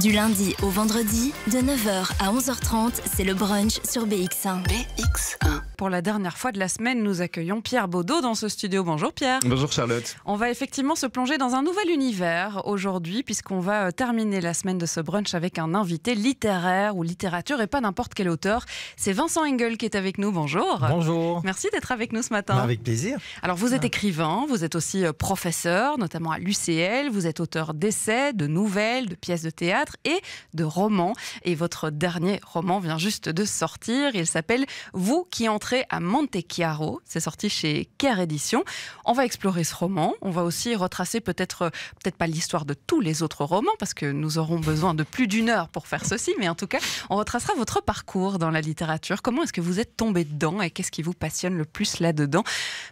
Du lundi au vendredi, de 9h à 11h30, c'est le brunch sur BX1. BX1. Pour la dernière fois de la semaine, nous accueillons Pierre Baudot dans ce studio. Bonjour Pierre. Bonjour Charlotte. On va effectivement se plonger dans un nouvel univers aujourd'hui, puisqu'on va euh, terminer la semaine de ce brunch avec un invité littéraire ou littérature et pas n'importe quel auteur. C'est Vincent Engel qui est avec nous. Bonjour. Bonjour. Merci d'être avec nous ce matin. Avec plaisir. Alors vous êtes ah. écrivain, vous êtes aussi euh, professeur, notamment à l'UCL, vous êtes auteur d'essais, de nouvelles, de pièces de théâtre et de romans. Et votre dernier roman vient juste de sortir. Il s'appelle Vous qui entrez à Montechiaro ». C'est sorti chez Care Édition. On va explorer ce roman. On va aussi retracer peut-être, peut-être pas l'histoire de tous les autres romans, parce que nous aurons besoin de plus d'une heure pour faire ceci. Mais en tout cas, on retracera votre parcours dans la littérature. Comment est-ce que vous êtes tombé dedans et qu'est-ce qui vous passionne le plus là-dedans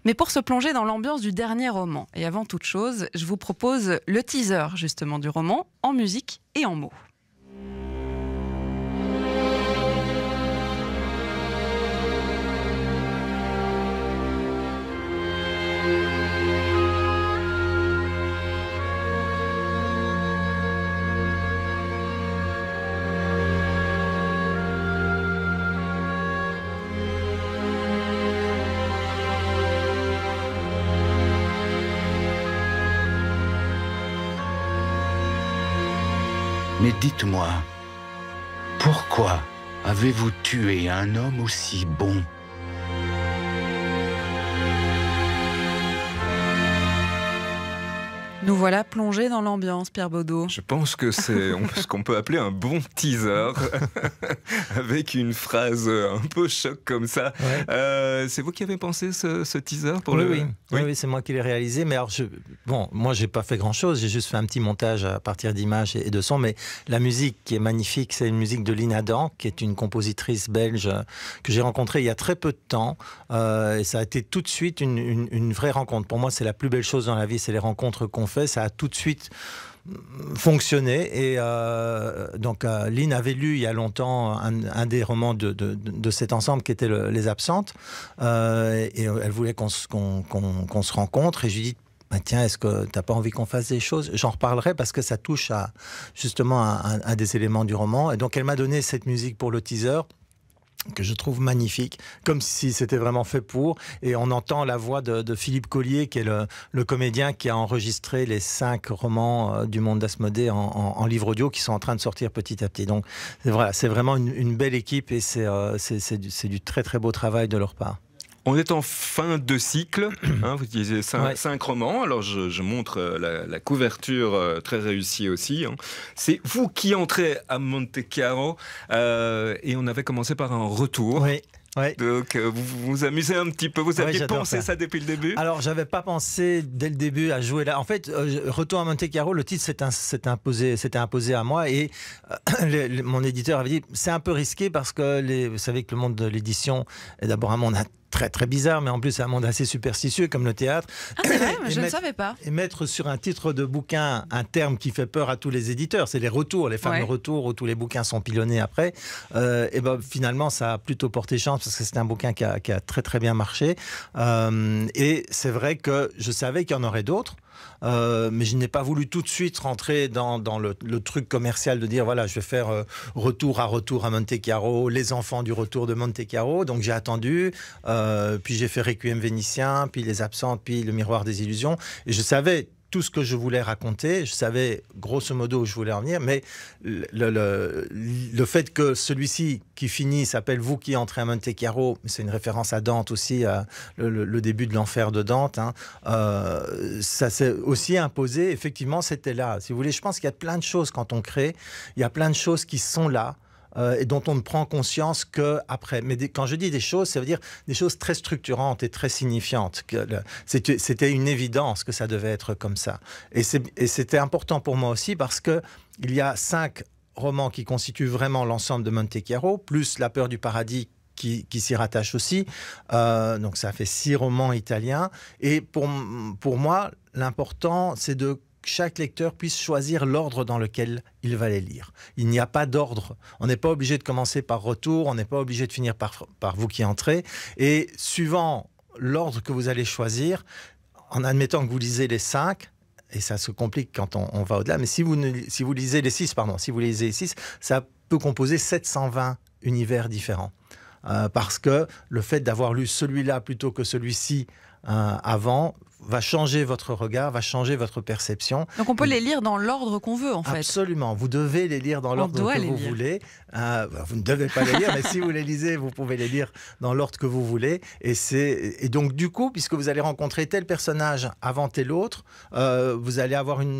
Mais pour se plonger dans l'ambiance du dernier roman, et avant toute chose, je vous propose le teaser justement du roman en musique et en mots. Mais dites-moi, pourquoi avez-vous tué un homme aussi bon voilà plongé dans l'ambiance, Pierre Baudot. Je pense que c'est ce qu'on peut appeler un bon teaser, avec une phrase un peu choc comme ça. Euh, c'est vous qui avez pensé ce, teaser pour le... Oui, oui. c'est moi qui l'ai réalisé. Mais alors, je... bon, moi, j'ai pas fait grand-chose. J'ai juste fait un petit montage à partir d'images et de sons. Mais la musique qui est magnifique, c'est une musique de Lina Dan, qui est une compositrice belge euh, que j'ai rencontrée il y a très peu de temps. Euh, et ça a été tout de suite une vraie rencontre. Pour moi, c'est la plus belle chose dans la vie, c'est les rencontres qu'on fait ça a tout de suite fonctionné. Et euh, donc, euh, Lynn avait lu il y a longtemps un, des romans de, cet ensemble qui était Les Absentes. Euh, et elle voulait qu'on se rencontre. Et je lui dis dit bah, tiens, est-ce que t'as pas envie qu'on fasse des choses J'en reparlerai parce que ça touche justement à, à, des éléments du roman. Et donc, elle m'a donné cette musique pour le teaser que je trouve magnifique, comme si c'était vraiment fait pour. Et on entend la voix de, Philippe Collier, qui est le, comédien qui a enregistré les cinq romans euh, du monde d'Asmodée en, livre audio qui sont en train de sortir petit à petit. Donc c'est vraiment une, belle équipe et euh, c'est du très très beau travail de leur part. On est en fin de cycle, hein, vous disiez cinq, romans, alors je, montre euh, la, couverture euh, très réussie aussi. Hein. C'est vous qui entrez à Monte Carlo euh, et on avait commencé par un retour. Oui. Donc vous vous amusez un petit peu. Vous aviez pensé ça. depuis le début Alors j'avais pas pensé dès le début à jouer là. En fait, Retour à Monte Carlo, le titre s'est imposé, s'était imposé à moi et mon éditeur avait dit c'est un peu risqué parce que vous savez que le monde de l'édition est d'abord un monde très très bizarre, mais en plus c'est un monde assez superstitieux comme le théâtre. Ah, c'est vrai, je ne savais pas. Et mettre sur un titre de bouquin un terme qui fait peur à tous les éditeurs, c'est les retours, les fameux retours où tous les bouquins sont pilonnés après. Euh, et ben finalement ça a plutôt porté chance parce que c'est un bouquin qui a, qui a, très très bien marché. Euh, et c'est vrai que je savais qu'il y en aurait d'autres. Euh, mais je n'ai pas voulu tout de suite rentrer dans, le, truc commercial de dire voilà, je vais faire euh, retour à retour à Monte Carlo, les enfants du retour de Monte Carlo. Donc j'ai attendu, euh, puis j'ai fait Requiem vénitien, puis Les Absentes, puis Le Miroir des Illusions. Et je savais tout ce que je voulais raconter. Je savais grosso modo où je voulais en venir, mais le, fait que celui-ci qui finit s'appelle Vous qui entrez à Monte Carlo, c'est une référence à Dante aussi, le, début de l'enfer de Dante, hein, euh, ça s'est aussi imposé. Effectivement, c'était là. Si vous voulez, je pense qu'il y a plein de choses quand on crée, il y a plein de choses qui sont là. Euh, et dont on ne prend conscience que après. Mais quand je dis des choses, ça veut dire des choses très structurantes et très signifiantes. C'était une évidence que ça devait être comme ça. Et c'était important pour moi aussi parce que il y a cinq romans qui constituent vraiment l'ensemble de Monte Chiaro, plus La peur du paradis qui, s'y rattache aussi. Euh, donc ça fait six romans italiens. Et pour, pour moi, l'important, c'est de chaque lecteur puisse choisir l'ordre dans lequel il va les lire. Il n'y a pas d'ordre. On n'est pas obligé de commencer par retour, on n'est pas obligé de finir par, par vous qui entrez. Et suivant l'ordre que vous allez choisir, en admettant que vous lisez les cinq, et ça se complique quand on, va au-delà, mais si vous, si vous lisez les six, pardon, si vous lisez ça peut composer 720 univers différents. Euh, parce que le fait d'avoir lu celui-là plutôt que celui-ci euh, avant va changer votre regard, va changer votre perception. Donc on peut les lire dans l'ordre qu'on veut en fait. Absolument, vous devez les lire dans l'ordre que vous voulez. Euh, bah, vous ne devez pas les lire, mais si vous les lisez, vous pouvez les lire dans l'ordre que vous voulez. Et, et donc du coup, puisque vous allez rencontrer tel personnage avant tel autre, euh, vous allez avoir une,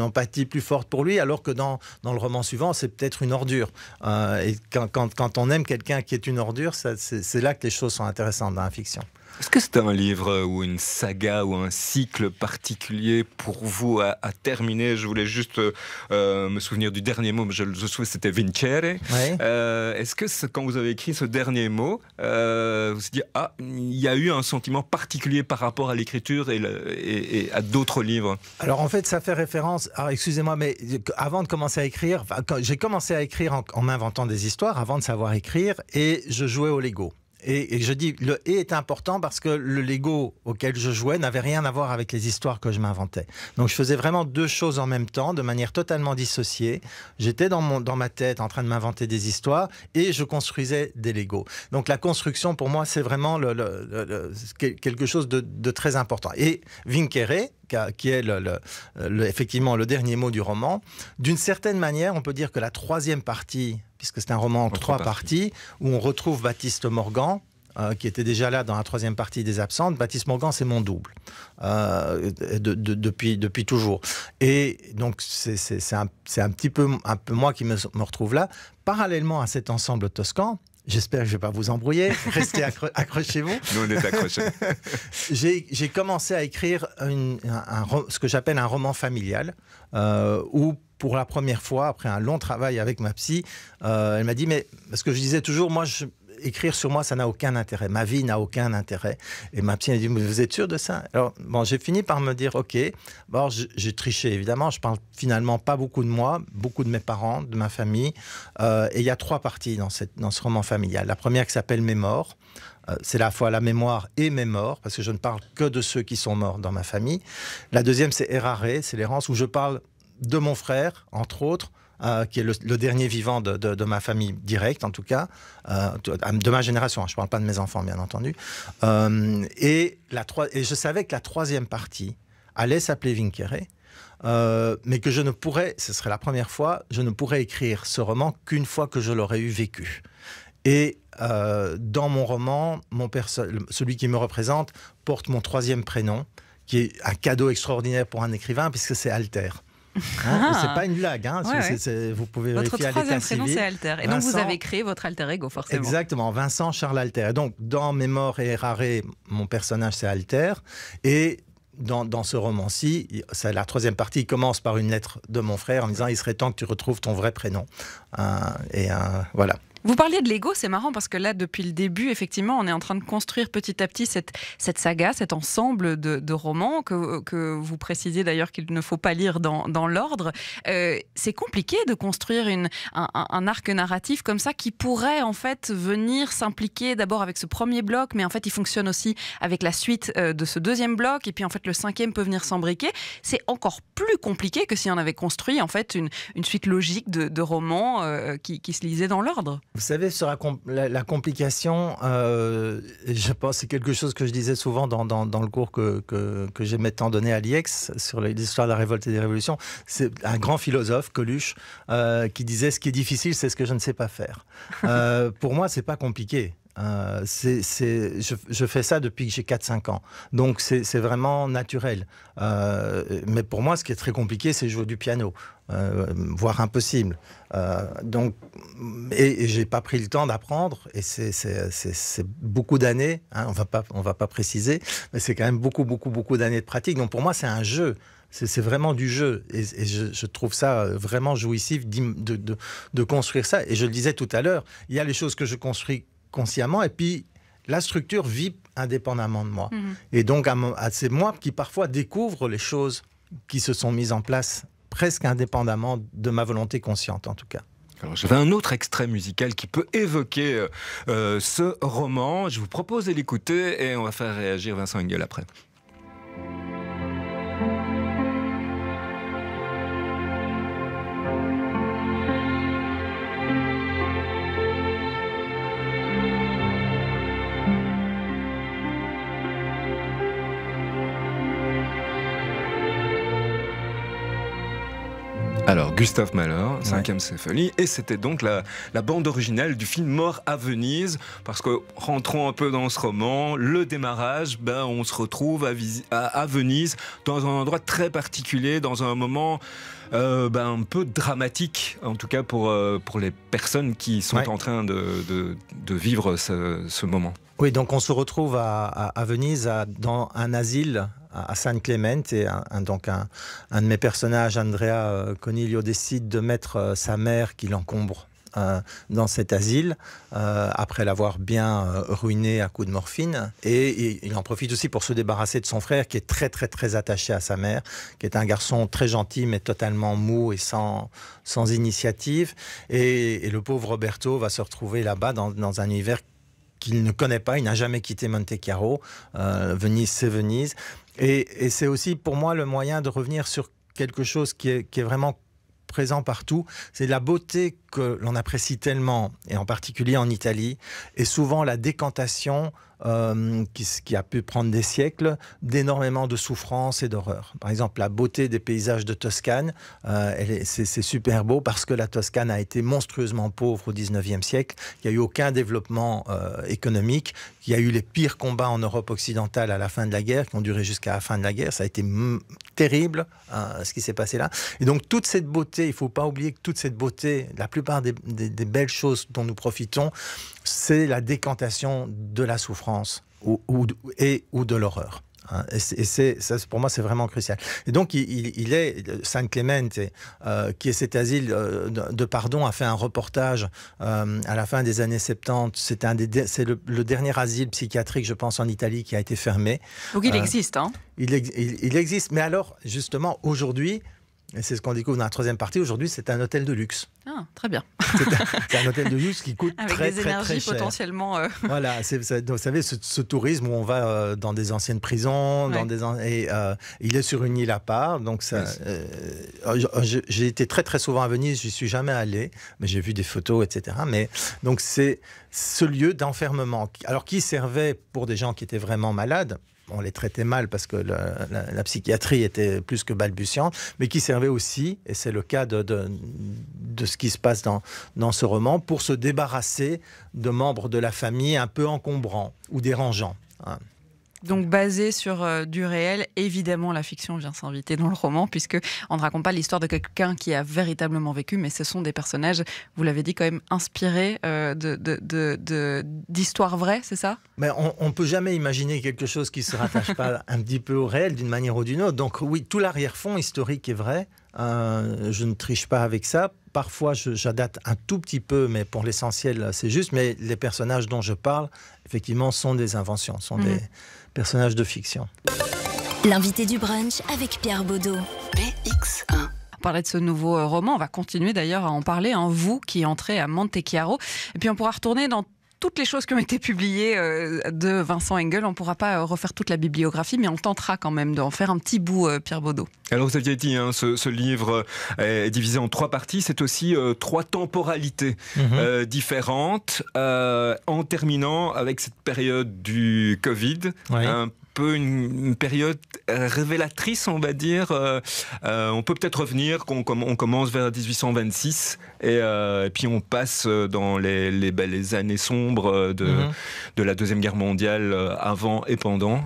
empathie plus forte pour lui, alors que dans, dans le roman suivant, c'est peut-être une ordure. Euh, et quand, quand, quand, on aime quelqu'un qui est une ordure, c'est là que les choses sont intéressantes dans la fiction. Est-ce que c'est un livre ou une saga ou un cycle particulier pour vous à, terminer. Je voulais juste euh, euh, me souvenir du dernier mot, mais je le souviens, c'était Vincere. Euh, est-ce que quand vous avez écrit ce dernier mot, vous vous dites, ah, il y a eu un sentiment particulier par rapport à l'écriture et, à d'autres livres Alors en fait, ça fait référence, ah, excusez-moi, mais avant de commencer à écrire, j'ai commencé à écrire en, en m'inventant des histoires, avant de savoir écrire, et je jouais au Lego et, je dis le et est important parce que le Lego auquel je jouais n'avait rien à voir avec les histoires que je m'inventais. Donc je faisais vraiment deux choses en même temps, de manière totalement dissociée. J'étais dans, ma tête en train de m'inventer des histoires et je construisais des Lego. Donc la construction pour moi c'est vraiment quelque chose de, de, très important. Et Vinkere, qui est effectivement le dernier mot du roman. D'une certaine manière, on peut dire que la troisième partie, puisque c'est un roman en trois parties, où on retrouve Baptiste Morgan, euh, qui était déjà là dans la troisième partie des absentes. Baptiste Morgan, c'est mon double euh, depuis, toujours. Et donc, c'est un, petit peu, moi qui me retrouve là. Parallèlement à cet ensemble toscan, J'espère que je ne vais pas vous embrouiller. Restez accrochez-vous. Nous, on est accrochés. j'ai commencé à écrire ce que j'appelle un roman familial, euh, où pour la première fois, après un long travail avec ma psy, euh, elle m'a dit, mais parce que je disais toujours, moi, je, écrire sur moi, ça n'a aucun intérêt. Ma vie n'a aucun intérêt. Et ma psy a dit, vous êtes sûr de ça Alors, bon, j'ai fini par me dire, OK, bon, j'ai triché, évidemment. Je parle finalement pas beaucoup de moi, beaucoup de mes parents, de ma famille. Euh, et il y a trois parties dans, cette, dans ce roman familial. La première qui s'appelle Mes morts euh, c'est la fois la mémoire et mes morts, parce que je ne parle que de ceux qui sont morts dans ma famille. La deuxième, c'est Errare, c'est l'errance, où je parle de mon frère, entre autres, euh, qui est le, dernier vivant de, ma famille directe, en tout cas, euh, de ma génération. Hein. je ne parle pas de mes enfants, bien entendu. Euh, et, la et je savais que la troisième partie allait s'appeler Vinkere. mais que je ne pourrais, ce serait la première fois, je ne pourrais écrire ce roman qu'une fois que je l'aurais eu vécu. Et dans mon roman, mon celui qui me représente porte mon troisième prénom, qui est un cadeau extraordinaire pour un écrivain, puisque c'est Alter. Hein, c'est ah. pas une blague, hein, vous pouvez vérifier à c'est Alter. Et donc vous avez créé votre alter ego, forcément. Exactement, Vincent Charles Alter. donc dans Mémor et Errare, mon personnage c'est Alter. Et dans, ce roman-ci, la troisième partie commence par une lettre de mon frère en disant il serait temps que tu retrouves ton vrai prénom. et voilà. Vous parliez de l'ego, c'est marrant parce que là, depuis le début, effectivement, on est en train de construire petit à petit cette, cette saga, cet ensemble de, romans que, que, vous précisez d'ailleurs qu'il ne faut pas lire dans, dans l'ordre. Euh, c'est compliqué de construire une, un, arc narratif comme ça qui pourrait en fait venir s'impliquer d'abord avec ce premier bloc, mais en fait il fonctionne aussi avec la suite euh, de ce deuxième bloc, et puis en fait le cinquième peut venir s'embriquer. C'est encore plus compliqué que si on avait construit en fait une, une suite logique de, romans euh, qui, qui se lisait dans l'ordre. Vous savez, sur la, la, complication, euh, je pense c'est quelque chose que je disais souvent dans, dans, le cours que, que, que j'aimais tant donner à l'IEX sur l'histoire de la révolte et des révolutions. C'est un grand philosophe, Coluche, euh, qui disait ce qui est difficile, c'est ce que je ne sais pas faire. Euh, pour moi, c'est pas compliqué. Euh, c'est, je, fais ça depuis que j'ai 4-5 ans. Donc c'est, vraiment naturel. Euh, mais pour moi, ce qui est très compliqué, c'est jouer du piano, euh, voire impossible. donc, et, j'ai pas pris le temps d'apprendre, et c'est beaucoup d'années, hein, on, va pas, on va pas préciser, mais c'est quand même beaucoup, beaucoup, beaucoup d'années de pratique. Donc pour moi, c'est un jeu. C'est, c'est vraiment du jeu. Et, je, trouve ça vraiment jouissif de, de, construire ça. Et je le disais tout à l'heure, il y a les choses que je construis consciemment, et puis la structure vit indépendamment de moi. Mhm. Et donc, c'est moi qui parfois découvre les choses qui se sont mises en place presque indépendamment de ma volonté consciente, en tout cas. J'avais un autre extrait musical qui peut évoquer euh, euh, ce roman. Je vous propose de l'écouter et on va faire réagir Vincent Engel après. Alors, Gustave Malheur, 5 Céphalie, et c'était donc la, bande originale du film Mort à Venise, parce que rentrons un peu dans ce roman, le démarrage, ben, on se retrouve à, Venise, dans un endroit très particulier, dans un moment... Euh, ben, un peu dramatique, en tout cas pour, euh, pour les personnes qui sont en train de, vivre ce, moment. Oui, donc on se retrouve à, Venise, dans un asile à, San clément Et donc, un, de mes personnages, Andrea euh, Coniglio, décide de mettre euh, sa mère qui l'encombre euh, dans cet asile, après l'avoir bien ruiné à coups de morphine. Et, il en profite aussi pour se débarrasser de son frère, qui est très, très, très attaché à sa mère, qui est un garçon très gentil, mais totalement mou et sans, initiative. Et, le pauvre Roberto va se retrouver là-bas dans, un univers qu'il ne connaît pas, il n'a jamais quitté Monte Carlo, Venise c'est Venise, et, c'est aussi pour moi le moyen de revenir sur quelque chose qui est vraiment présent partout, c'est la beauté que l'on apprécie tellement, et en particulier en Italie, et souvent la décantation euh, qui, qui, a pu prendre des siècles, d'énormément de souffrances et d'horreur. Par exemple, la beauté des paysages de Toscane, euh, c'est super beau parce que la Toscane a été monstrueusement pauvre au 19e siècle. Il n'y a eu aucun développement euh, économique. Il y a eu les pires combats en Europe occidentale à la fin de la guerre, qui ont duré jusqu'à la fin de la guerre. Ça a été terrible hein, ce qui s'est passé là. Et donc toute cette beauté, il ne faut pas oublier que toute cette beauté, la plupart des belles choses dont nous profitons, c'est la décantation de la souffrance ou, et ou de l'horreur. Hein. et c'est, pour moi, c'est vraiment crucial. Et donc, il, est, Saint Clément, euh, qui est cet asile euh, de pardon, a fait un reportage euh, à la fin des années 70. C'est, le, dernier asile psychiatrique, je pense, en Italie qui a été fermé. Donc, il existe, hein. il, existe. Mais alors, justement, aujourd'hui, et c'est ce qu'on découvre dans la troisième partie. Aujourd'hui, c'est un hôtel de luxe. Ah, très bien. C'est un, hôtel de luxe qui coûte Avec très, des énergies très, potentiellement. Euh, voilà, vous savez, ce, tourisme où on va euh, dans des anciennes prisons, dans des, et euh, il est sur une île à part. Donc, ça, j'ai été très, très souvent à Venise, j'y suis jamais allé, mais j'ai vu des photos, etc. Mais donc, c'est ce lieu d'enfermement, alors qui servait pour des gens qui étaient vraiment malades on les traitait mal parce que la, psychiatrie était plus que balbutiante, mais qui servait aussi, et c'est le cas de, ce qui se passe dans, ce roman, pour se débarrasser de membres de la famille un peu encombrants ou dérangeants. Hein donc basé sur euh, du réel. Évidemment, la fiction vient s'inviter dans le roman, puisque on ne raconte pas l'histoire de quelqu'un qui a véritablement vécu, mais ce sont des personnages, vous l'avez dit, quand même inspirés d'histoires euh, de, de, vraies, c'est ça mais On ne peut jamais imaginer quelque chose qui ne se rattache pas un petit peu au réel, d'une manière ou d'une autre. Donc oui, tout l'arrière-fond historique est vrai. Hein, je ne triche pas avec ça. Parfois, j'adapte un tout petit peu, mais pour l'essentiel, c'est juste. Mais les personnages dont je parle, effectivement, sont des inventions, sont mhm. des personnage de fiction. L'invité du brunch avec Pierre Baudot. BX1 parler de ce nouveau euh, roman. On va continuer d'ailleurs à en parler, en hein. vous qui entrez à Monte Chiaro. Et puis on pourra retourner dans toutes les choses qui ont été publiées euh, de Vincent Engel. On ne pourra pas euh, refaire toute la bibliographie, mais on tentera quand même d'en faire un petit bout, euh, Pierre Baudot. Alors vous aviez dit, hein, ce, livre est divisé en trois parties. C'est aussi trois temporalités mhm. différentes, en terminant avec cette période du Covid, une, période révélatrice, on va dire. Euh, euh, on peut peut-être revenir, qu'on on commence vers 1826 euh, et, puis on passe dans les, les bah, années sombres de, mhm. de, la Deuxième Guerre mondiale avant et pendant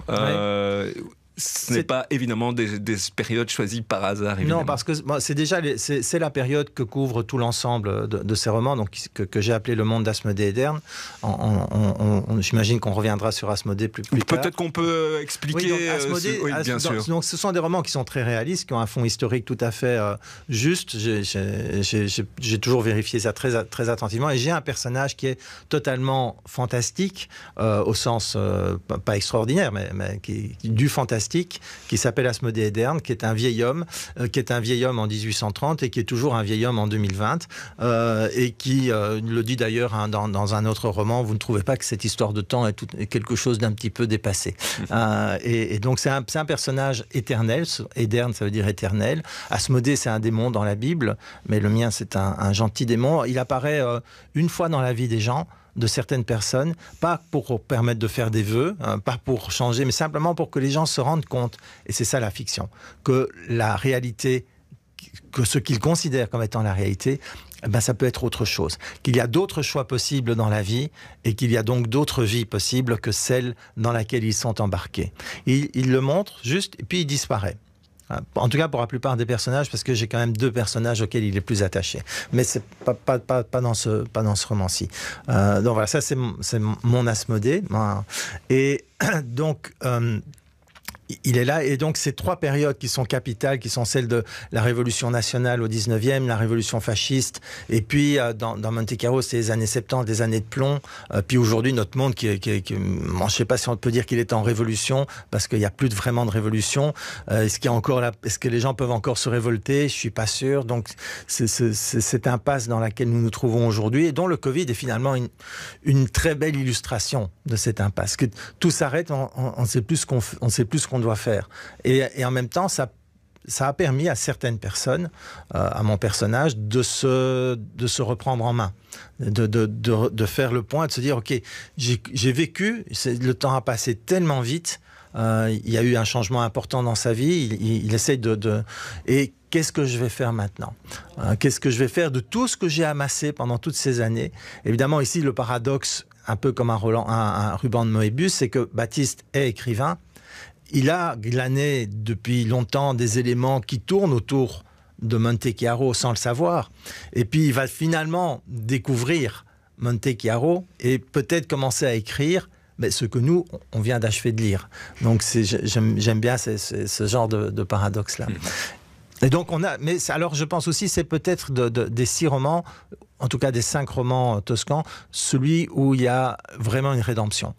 ce n'est pas évidemment des, périodes choisies par hasard. Non, parce que c'est déjà c'est la période que couvre tout l'ensemble de, ces romans, donc que, que j'ai appelé le monde d'Asmodée Ederne. J'imagine qu'on reviendra sur Asmodée plus, tard. Peut-être qu'on peut euh, expliquer. Euh, ce, bien sûr. Donc, ce sont des romans qui sont très réalistes, qui ont un fond historique tout à fait euh, juste. J'ai toujours vérifié ça très très attentivement, et j'ai un personnage qui est totalement fantastique au sens pas extraordinaire, mais, mais qui, du fantastique qui s'appelle Asmodée Ederne, qui est un vieil homme, euh, qui est un vieil homme en 1830 et qui est toujours un vieil homme en 2020, euh, et qui euh, le dit d'ailleurs hein, dans, un autre roman, vous ne trouvez pas que cette histoire de temps est, quelque chose d'un petit peu dépassé. Et, donc c'est un, personnage éternel, Ederne ça veut dire éternel, Asmodée c'est un démon dans la Bible, mais le mien c'est un, gentil démon, il apparaît une fois dans la vie des gens, de certaines personnes, pas pour permettre de faire des vœux, hein, pas pour changer, mais simplement pour que les gens se rendent compte, et c'est ça la fiction, que la réalité, que ce qu'ils considèrent comme étant la réalité, eh ben, ça peut être autre chose. Qu'il y a d'autres choix possibles dans la vie et qu'il y a donc d'autres vies possibles que celle dans laquelle ils sont embarqués. Il, le montre juste et puis il disparaît. Euh, en tout cas, pour la plupart des personnages, parce que j'ai quand même deux personnages auxquels il est plus attaché. Mais c'est pas, pas, dans ce, dans ce roman-ci. Euh, donc voilà, ça c'est mon Asmodée. Et donc, euh, il est là. Et donc, ces trois périodes qui sont capitales, qui sont celles de la Révolution nationale au 19e, la Révolution fasciste, et puis euh, dans, dans Monte Carlo, c'est les années 70, des années de plomb. Euh, puis aujourd'hui, notre monde, qui, je ne sais pas si on peut dire qu'il est en révolution, parce qu'il n'y a plus de, vraiment de révolution. Euh, est-ce encore que les gens peuvent encore se révolter Je ne suis pas sûr. Donc, c'est cette impasse dans laquelle nous nous trouvons aujourd'hui, et dont le Covid est finalement une, très belle illustration de cette impasse. Que tout s'arrête, on ne sait plus ce qu'on, on sait plus ce qu'on doit faire. Et, en même temps, ça ça a permis à certaines personnes, euh, à mon personnage, de se, de se reprendre en main, de, de, de, faire le point, de se dire, OK, j'ai vécu, le temps a passé tellement vite, euh, il y a eu un changement important dans sa vie, il, il, essaie de... et qu'est-ce que je vais faire maintenant euh, Qu'est-ce que je vais faire de tout ce que j'ai amassé pendant toutes ces années Évidemment, ici, le paradoxe, un peu comme un, un ruban de Moebius, c'est que Baptiste est écrivain, il a glané depuis longtemps des éléments qui tournent autour de Monte Chiaro sans le savoir. Et puis il va finalement découvrir Monte Chiaro et peut-être commencer à écrire mais ce que nous, on vient d'achever de lire. Donc j'aime bien ce genre de, paradoxe-là. Mm-hmm. Et donc on a, mais alors je pense aussi c'est peut-être des six romans en tout cas des cinq romans toscans, celui où il y a vraiment une rédemption.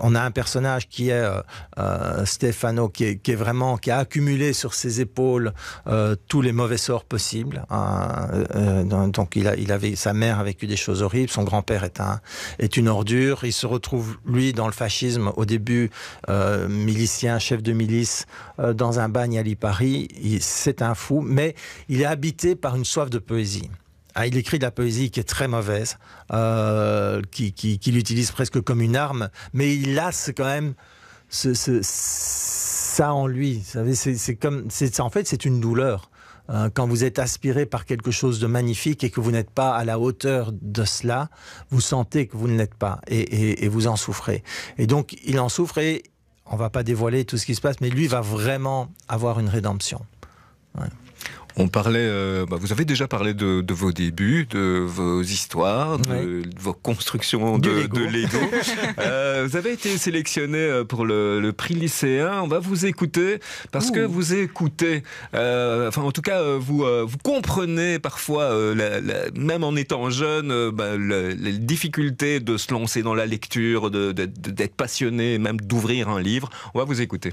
On a un personnage qui est euh, euh Stefano, qui vraiment, qui a accumulé sur ses épaules euh, tous les mauvais sorts possibles. Hein, euh, donc, il, il avait, sa mère a vécu des choses horribles, son grand-père est un, est une ordure. Il se retrouve lui dans le fascisme au début, milicien, chef de milice, dans un bagne à Lipari. C'est un fou, mais il est habité par une soif de poésie. Ah, il écrit de la poésie qui est très mauvaise, qu'il euh, qui, qui utilise presque comme une arme, mais il lasse quand même ça en lui. C'est comme, en fait, c'est une douleur. Hein. quand vous êtes aspiré par quelque chose de magnifique et que vous n'êtes pas à la hauteur de cela, vous sentez que vous ne l'êtes pas et, vous en souffrez. Et donc, il en souffre et on va pas dévoiler tout ce qui se passe, mais lui va vraiment avoir une rédemption. On parlait, euh, bah, vous avez déjà parlé de, vos débuts, de vos histoires, de, vos constructions de, Lego. Euh, vous avez été sélectionné euh, pour le, prix lycéen. On va vous écouter parce que vous écoutez, enfin en tout cas vous comprenez parfois, même en étant jeune, bah, la, les difficultés de se lancer dans la lecture, d'être passionné, même d'ouvrir un livre. On va vous écouter.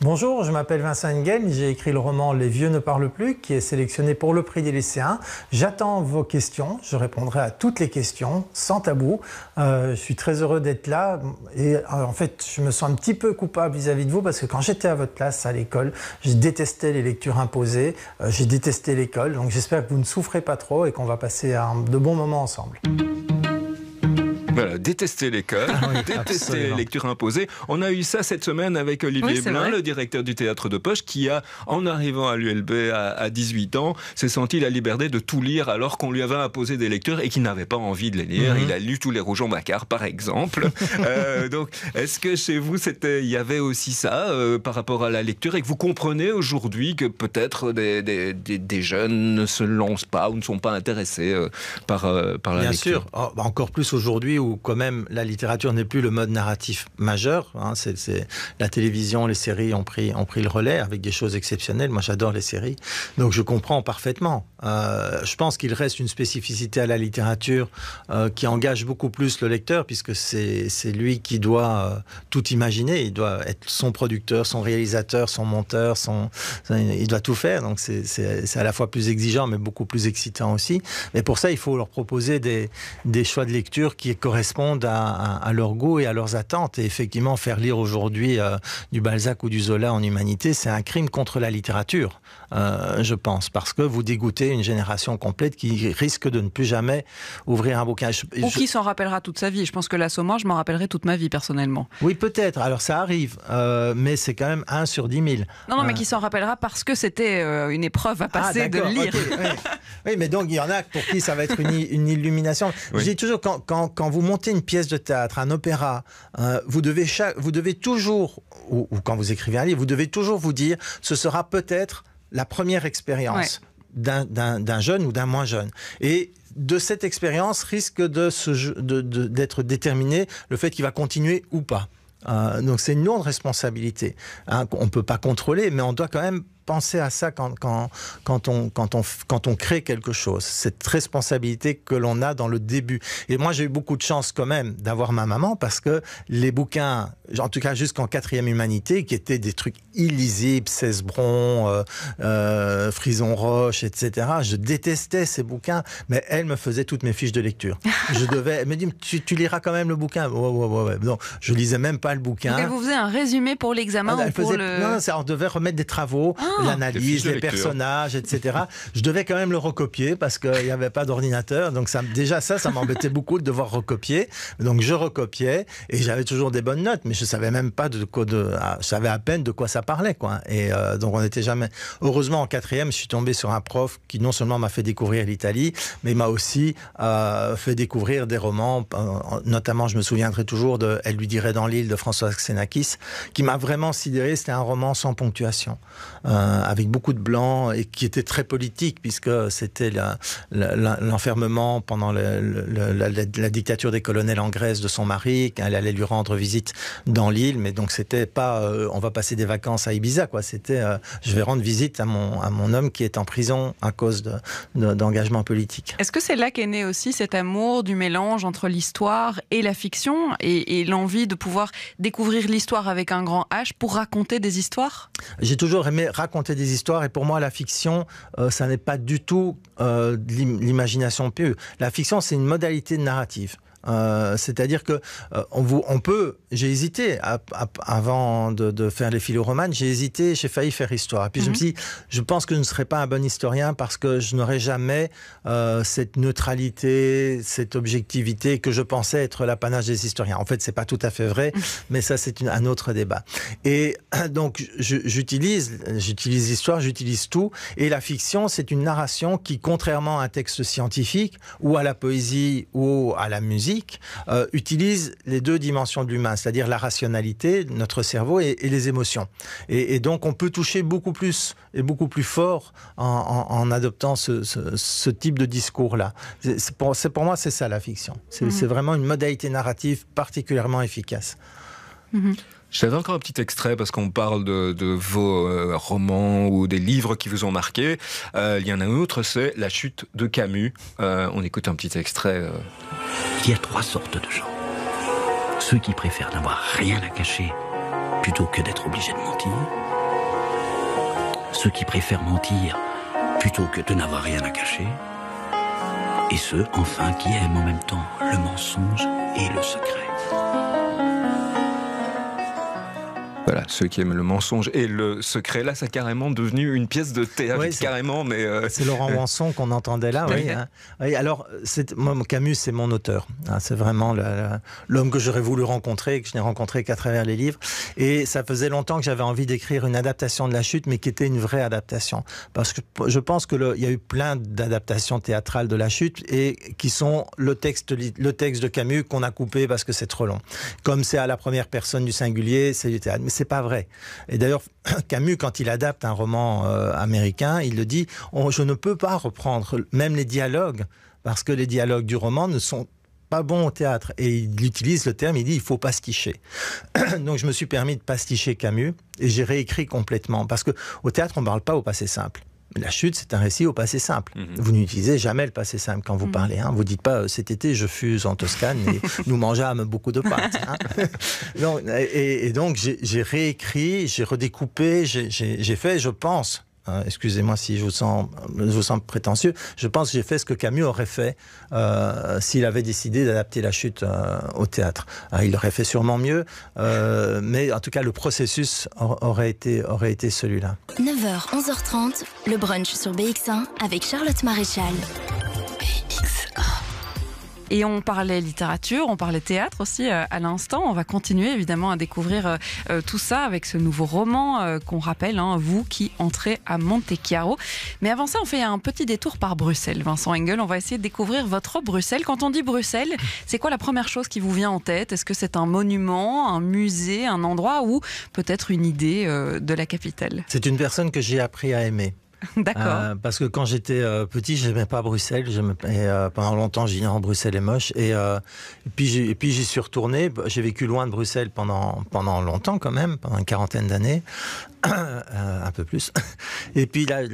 Bonjour, je m'appelle Vincent Engel, j'ai écrit le roman Les vieux ne parlent plus qui est sélectionné pour le prix des lycéens. J'attends vos questions, je répondrai à toutes les questions sans tabou. Euh, je suis très heureux d'être là et euh, en fait je me sens un petit peu coupable vis-à-vis de vous parce que quand j'étais à votre place à l'école, j'ai détesté les lectures imposées, euh, j'ai détesté l'école, donc j'espère que vous ne souffrez pas trop et qu'on va passer de bons moments ensemble. détester l'école, ah détester les lectures imposées. On a eu ça cette semaine avec Olivier Blin, le directeur du théâtre de poche, qui a, en arrivant à l'ULB à, 18 ans, s'est senti la liberté de tout lire alors qu'on lui avait imposé des lectures et qu'il n'avait pas envie de les lire. Mhm. Il a lu tous les Rougeons Macquart, par exemple. Euh, donc, est-ce que chez vous, il y avait aussi ça euh, par rapport à la lecture et que vous comprenez aujourd'hui que peut-être des, jeunes ne se lancent pas ou ne sont pas intéressés euh, par, par la lecture Bien sûr, oh, bah, encore plus aujourd'hui quand même la littérature n'est plus le mode narratif majeur. Hein, La télévision, les séries ont pris, ont pris le relais avec des choses exceptionnelles. Moi, j'adore les séries. Donc, je comprends parfaitement. Euh, je pense qu'il reste une spécificité à la littérature euh, qui engage beaucoup plus le lecteur, puisque c'est lui qui doit euh, tout imaginer. Il doit être son producteur, son réalisateur, son monteur, son... il doit tout faire. Donc, c'est à la fois plus exigeant, mais beaucoup plus excitant aussi. Mais pour ça, il faut leur proposer des, des choix de lecture qui est correspondent à, leur goût et à leurs attentes. Et effectivement, faire lire aujourd'hui euh, du Balzac ou du Zola en humanité, c'est un crime contre la littérature. Euh, je pense, parce que vous dégoûtez une génération complète qui risque de ne plus jamais ouvrir un bouquin. Ou qui s'en rappellera toute sa vie. Je pense que l'Assommoir, je m'en rappellerai toute ma vie personnellement. Oui, peut-être. Alors ça arrive, euh, mais c'est quand même 1 sur 10 000. Non, non, mais euh. qui s'en rappellera parce que c'était une épreuve à ah, passer de lire. oui. mais donc il y en a pour qui ça va être une, illumination. Je dis toujours, quand, vous montez une pièce de théâtre, un opéra, vous, devez vous devez toujours, ou quand vous écrivez un livre, vous devez toujours vous dire, ce sera peut-être la première expérience d'un jeune ou d'un moins jeune. Et de cette expérience risque d'être de déterminé le fait qu'il va continuer ou pas. Euh, donc c'est une autre responsabilité. Hein, on ne peut pas contrôler, mais on doit quand même penser à ça quand, quand, on, quand, on, quand on crée quelque chose, cette responsabilité que l'on a dans le début. Et moi, j'ai eu beaucoup de chance quand même d'avoir ma maman parce que les bouquins en tout cas jusqu'en quatrième humanité, qui étaient des trucs illisibles, 16 euh, euh, Frison Roche, etc. Je détestais ces bouquins, mais elle me faisait toutes mes fiches de lecture. je devais, elle me dit, tu, liras quand même le bouquin. Ouais, ouais, ouais, je lisais même pas le bouquin. vous faisiez un résumé pour l'examen ah, Non, ça, on devait remettre des travaux, ah. l'analyse, les personnages, etc. je devais quand même le recopier parce qu'il n'y avait pas d'ordinateur. Donc ça, déjà ça, ça m'embêtait beaucoup de devoir recopier. Donc je recopiais et j'avais toujours des bonnes notes. Mais je savais même pas de quoi de, ah, je savais à peine de quoi ça parlait quoi. Et euh, donc on n'était jamais. Heureusement en quatrième, je suis tombé sur un prof qui non seulement m'a fait découvrir l'Italie, mais m'a aussi euh, fait découvrir des romans. Euh, notamment, je me souviendrai toujours de Elle lui dirait dans l'île de François Xenakis, qui m'a vraiment sidéré. C'était un roman sans ponctuation, avec beaucoup de blanc et qui était très politique puisque c'était l'enfermement pendant la, dictature des colonels en Grèce de son mari. qu'elle allait lui rendre visite dans l'île, mais donc c'était pas euh, on va passer des vacances à Ibiza, quoi. C'était euh, je vais rendre visite à mon, à mon homme qui est en prison à cause d'engagement de, politique. Est-ce que c'est là qu'est né aussi cet amour du mélange entre l'histoire et la fiction et, l'envie de pouvoir découvrir l'histoire avec un grand H pour raconter des histoires J'ai toujours aimé raconter des histoires et pour moi la fiction, euh, ça n'est pas du tout l'imagination pure. La fiction, c'est une modalité de narrative. Euh, c'est-à-dire que euh, on, peut. J'ai hésité avant de, faire les philo-romanes. J'ai hésité. J'ai failli faire histoire. Et puis je me mhm. suis. Dit, je pense que je ne serais pas un bon historien parce que je n'aurais jamais euh, cette neutralité, cette objectivité que je pensais être l'apanage des historiens. En fait, c'est pas tout à fait vrai, mhm. mais ça c'est un autre débat. Et donc j'utilise, j'utilise l'histoire, j'utilise tout. Et la fiction, c'est une narration qui, contrairement à un texte scientifique ou à la poésie ou à la musique euh, utilise les deux dimensions de l'humain, c'est-à-dire la rationalité, notre cerveau et, les émotions. Et, donc on peut toucher beaucoup plus et beaucoup plus fort en, adoptant ce, type de discours-là. C'est pour, moi, c'est ça la fiction. C'est mhm. vraiment une modalité narrative particulièrement efficace. Mhm. J'avais encore un petit extrait parce qu'on parle de, vos euh, romans ou des livres qui vous ont marqué. Euh, il y en a un autre, c'est La chute de Camus. Euh, on écoute un petit extrait. Il y a trois sortes de gens. Ceux qui préfèrent n'avoir rien à cacher plutôt que d'être obligés de mentir. Ceux qui préfèrent mentir plutôt que de n'avoir rien à cacher. Et ceux, enfin, qui aiment en même temps le mensonge et le secret. Voilà, ceux qui aiment le mensonge et le secret. Là, ça carrément devenu une pièce de théâtre, carrément. Mais euh, c'est Laurent euh. Wanson qu'on entendait là. Oui, hein. alors, Camus, c'est mon auteur. Hein. C'est vraiment l'homme que j'aurais voulu rencontrer, que je n'ai rencontré qu'à travers les livres. Et ça faisait longtemps que j'avais envie d'écrire une adaptation de La Chute, mais qui était une vraie adaptation, parce que je pense que il y a eu plein d'adaptations théâtrales de La Chute et qui sont le texte, le texte de Camus qu'on a coupé parce que c'est trop long. Comme c'est à la première personne du singulier, c'est du théâtre c'est pas vrai. Et d'ailleurs, Camus, quand il adapte un roman euh, américain, il le dit je ne peux pas reprendre même les dialogues, parce que les dialogues du roman ne sont pas bons au théâtre. Et il utilise le terme il dit il faut pas pasticher. Donc je me suis permis de pasticher Camus et j'ai réécrit complètement, parce que au théâtre, on ne parle pas au passé simple. La chute, c'est un récit au passé simple. Mhm. Vous n'utilisez jamais le passé simple quand vous mhm. parlez. Hein. Vous dites pas euh, cet été je fus en Toscane et nous mangeâmes beaucoup de pâtes. Hein. et, et, donc j'ai réécrit, j'ai redécoupé, j'ai fait, je pense, Hein, excusez-moi si je vous, sens, vous prétentieux. Je pense que j'ai fait ce que Camus aurait fait euh, s'il avait décidé d'adapter la chute euh, au théâtre. Euh, il aurait fait sûrement mieux, mais en tout cas, le processus aurait été, aurait été celui-là. 9h, 11h30, le brunch sur BX1 avec Charlotte Maréchal. Et on parlait littérature, on parlait théâtre aussi euh, à l'instant. On va continuer évidemment à découvrir euh, euh, tout ça avec ce nouveau roman qu'on rappelle, hein, vous qui entrez à Montechiaro ». Mais avant ça, on fait un petit détour par Bruxelles. Vincent Engel, on va essayer de découvrir votre Bruxelles. Quand on dit Bruxelles, c'est quoi la première chose qui vous vient en tête Est-ce que c'est un monument, un musée, un endroit ou peut-être une idée de la capitale C'est une personne que j'ai appris à aimer. D'accord. Euh, parce que quand j'étais euh, petit petit, n'aimais pas Bruxelles. Euh, pendant longtemps, j'ignorais Bruxelles est moche. Et, et puis j'y suis retourné. Bah, j'ai vécu loin de Bruxelles pendant, pendant longtemps quand même, pendant une quarantaine d'années, un peu plus. Et puis là,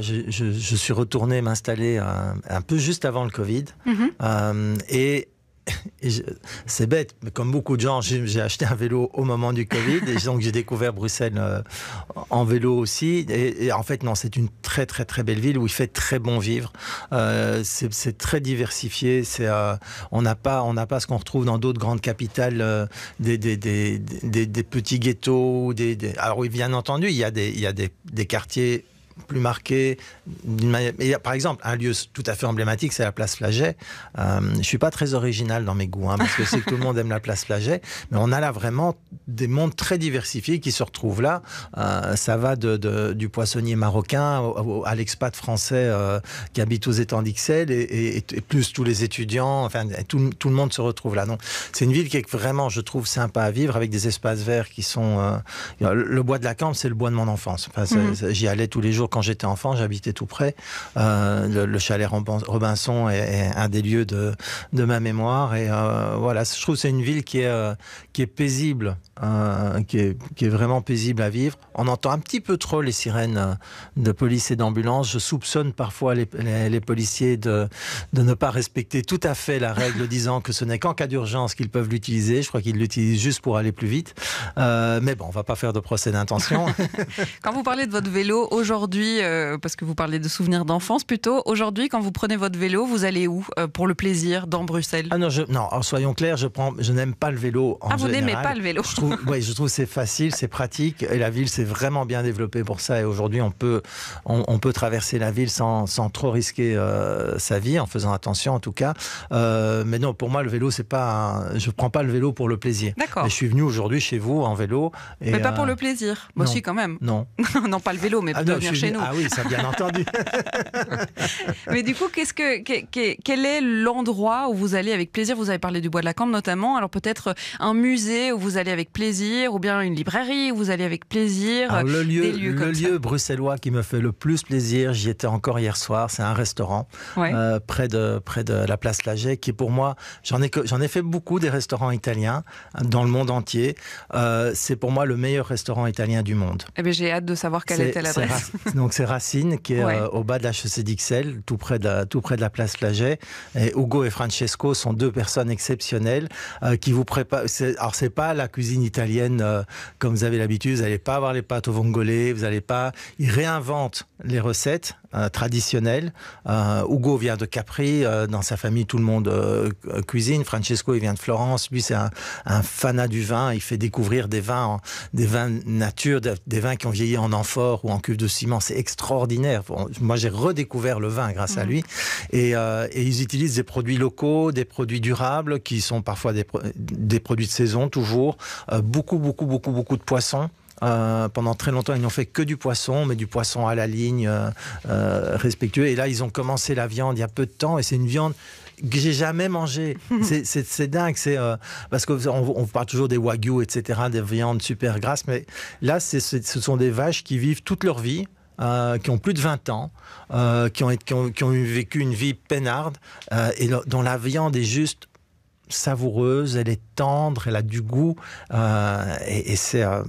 je, suis retourné m'installer un peu juste avant le Covid. Mm-hmm. et c'est bête, mais comme beaucoup de gens, j'ai acheté un vélo au moment du Covid donc j'ai découvert Bruxelles euh, en vélo aussi. Et, en fait, non, c'est une très très très belle ville où il fait très bon vivre. Euh, c'est très diversifié. C'est euh, on n'a pas on n'a pas ce qu'on retrouve dans d'autres grandes capitales, des, des, petits ghettos. Des, Alors oui, bien entendu, il y a des il y a des quartiers plus marqué par exemple, un lieu tout à fait emblématique, c'est la place Flagey. Je euh, je suis pas très original dans mes goûts, hein, parce que c'est que tout le monde aime la place Flagey, mais on a là vraiment des mondes très diversifiés qui se retrouvent là. Euh, ça va de, du poissonnier marocain à l'expat français euh, qui habite aux étangs d'Ixelles et, plus tous les étudiants, enfin tout, le monde se retrouve là. Donc c'est une ville qui est vraiment, je trouve, sympa à vivre avec des espaces verts qui sont. le bois de la Campe, c'est le bois de mon enfance. Mmh. J'y allais tous les jours quand j'étais enfant, j'habitais tout près. Euh, le, chalet Robinson est, un des lieux de, de ma mémoire. Et euh, voilà, je trouve que c'est une ville qui est, euh, qui est paisible, qui, est, qui, est, vraiment paisible à vivre. On entend un petit peu trop les sirènes de police et d'ambulance. Je soupçonne parfois les, policiers de, de, ne pas respecter tout à fait la règle disant que ce n'est qu'en cas d'urgence qu'ils peuvent l'utiliser. Je crois qu'ils l'utilisent juste pour aller plus vite. mais bon, on va pas faire de procès d'intention. quand vous parlez de votre vélo aujourd'hui, euh, parce que vous parlez de souvenirs d'enfance plutôt, aujourd'hui, quand vous prenez votre vélo, vous allez où euh, pour le plaisir dans Bruxelles Ah non, je, soyons clairs, je, prends, je n'aime pas le vélo en Ah, vous n'aimez pas le vélo je trouve, Oui, je trouve c'est facile, c'est pratique, et la ville s'est vraiment bien développée pour ça, et aujourd'hui, on peut, on, peut traverser la ville sans, trop risquer euh, sa vie, en faisant attention en tout cas. mais non, pour moi, le vélo, c'est pas. je prends pas le vélo pour le plaisir. D'accord. je suis venu aujourd'hui chez vous en vélo. Et, mais pas pour le plaisir. Moi, aussi quand même. Non. non, pas le vélo, mais ah pour venir chez ah oui, ça bien entendu. Mais du coup, que, quel est l'endroit où vous allez avec plaisir Vous avez parlé du Bois de la Cambre notamment. Alors peut-être un musée où vous allez avec plaisir, ou bien une librairie où vous allez avec plaisir. le lieu, lieu bruxellois qui me fait le plus plaisir, j'y étais encore hier soir. C'est un restaurant euh, près de près de la place Laget, qui pour moi, j'en ai j'en ai fait beaucoup des restaurants italiens euh, dans le monde entier. Euh, c'est pour moi le meilleur restaurant italien du monde. Eh bien, j'ai hâte de savoir quelle était l'adresse. Donc c'est Racine qui est euh, au bas de la chaussée d'Ixelles, tout près de la, tout près de la place Laget. Et Hugo et Francesco sont deux personnes exceptionnelles euh, qui vous préparent. Alors c'est pas la cuisine italienne euh, comme vous avez l'habitude. Vous n'allez pas avoir les pâtes au vongolais. Vous n'allez pas. Ils réinventent les recettes euh, traditionnel. Euh, Hugo vient de Capri, euh, dans sa famille tout le monde cuisine. Francesco il vient de Florence, lui c'est un, fanat du vin, il fait découvrir des vins, des vins nature, des, vins qui ont vieilli en amphore ou en cuve de ciment, c'est extraordinaire. moi j'ai redécouvert le vin grâce à mmh. lui et, ils utilisent des produits locaux, des produits durables qui sont parfois des, des produits de saison toujours, beaucoup beaucoup beaucoup beaucoup de poissons. Euh, pendant très longtemps, ils n'ont fait que du poisson, mais du poisson à la ligne euh, euh, respectueux. Et là, ils ont commencé la viande il y a peu de temps, et c'est une viande que j'ai jamais mangée, C'est dingue, c'est parce qu'on on parle toujours des wagyu, etc., des viandes super grasses, mais là, ce sont des vaches qui vivent toute leur vie. qui ont plus de 20 ans, qui, ont, qui, ont, qui, ont, vécu une vie peinarde, et dont la viande est juste savoureuse, elle est tendre, elle a du goût, euh, et, c'est euh,